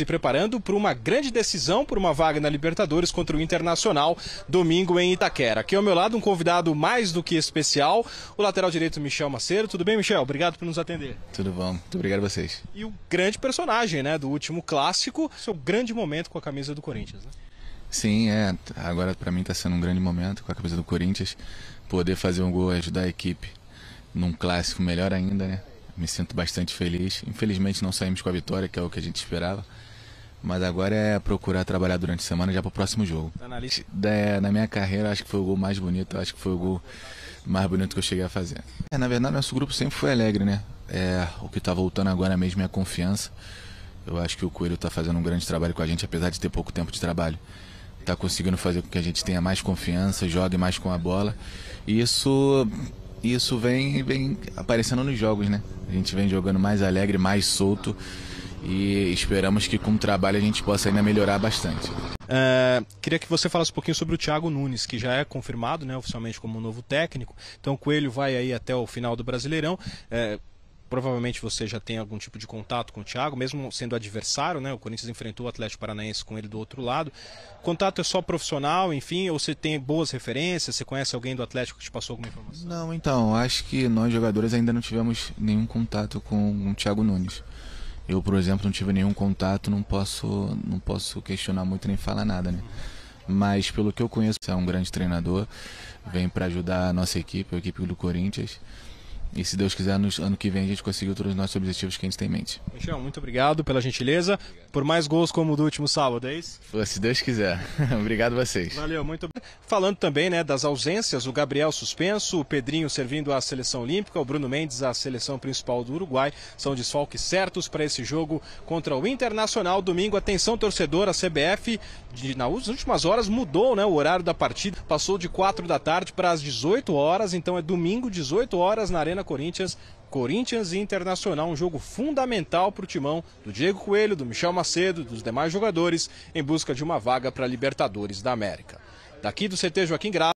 se preparando para uma grande decisão por uma vaga na Libertadores contra o Internacional domingo em Itaquera. Aqui ao meu lado um convidado mais do que especial, o lateral direito Michel Maceiro. Tudo bem, Michel? Obrigado por nos atender. Tudo bom. Muito obrigado a vocês. E o grande personagem, né, do último clássico, seu grande momento com a camisa do Corinthians, né? Sim, é. Agora para mim está sendo um grande momento com a camisa do Corinthians. Poder fazer um gol, e ajudar a equipe num clássico melhor ainda, né? Me sinto bastante feliz. Infelizmente não saímos com a vitória, que é o que a gente esperava. Mas agora é procurar trabalhar durante a semana já para o próximo jogo. Analista. Da, na minha carreira, acho que foi o gol mais bonito, acho que foi o gol mais bonito que eu cheguei a fazer. É, na verdade, nosso grupo sempre foi alegre, né? É, o que está voltando agora mesmo é a confiança. Eu acho que o Coelho está fazendo um grande trabalho com a gente, apesar de ter pouco tempo de trabalho. Está conseguindo fazer com que a gente tenha mais confiança, jogue mais com a bola. E isso, isso vem, vem aparecendo nos jogos, né? A gente vem jogando mais alegre, mais solto e esperamos que com o trabalho a gente possa ainda melhorar bastante. É, queria que você falasse um pouquinho sobre o Thiago Nunes, que já é confirmado né, oficialmente como novo técnico. Então o Coelho vai aí até o final do Brasileirão. É, provavelmente você já tem algum tipo de contato com o Thiago, mesmo sendo adversário, né? O Corinthians enfrentou o Atlético Paranaense com ele do outro lado. Contato é só profissional, enfim, ou você tem boas referências? Você conhece alguém do Atlético que te passou alguma informação? Não, então, acho que nós jogadores ainda não tivemos nenhum contato com o Thiago Nunes. Eu, por exemplo, não tive nenhum contato, não posso, não posso questionar muito nem falar nada, né? Mas pelo que eu conheço, é um grande treinador, vem para ajudar a nossa equipe, a equipe do Corinthians. E se Deus quiser, no ano que vem a gente conseguiu todos os nossos objetivos que a gente tem em mente. Michel, muito obrigado pela gentileza. Obrigado. Por mais gols como o do último sábado, é isso? Se Deus quiser. obrigado a vocês. Valeu, muito Falando também né, das ausências, o Gabriel suspenso, o Pedrinho servindo à seleção olímpica, o Bruno Mendes à seleção principal do Uruguai, são desfalques certos para esse jogo contra o Internacional. Domingo, atenção torcedor, a CBF, de, nas últimas horas, mudou né, o horário da partida, passou de 4 da tarde para as 18 horas, então é domingo, 18 horas, na Arena Arena Corinthians, Corinthians e Internacional, um jogo fundamental para o timão do Diego Coelho, do Michel Macedo, dos demais jogadores, em busca de uma vaga para Libertadores da América. Daqui do CT Joaquim Graça.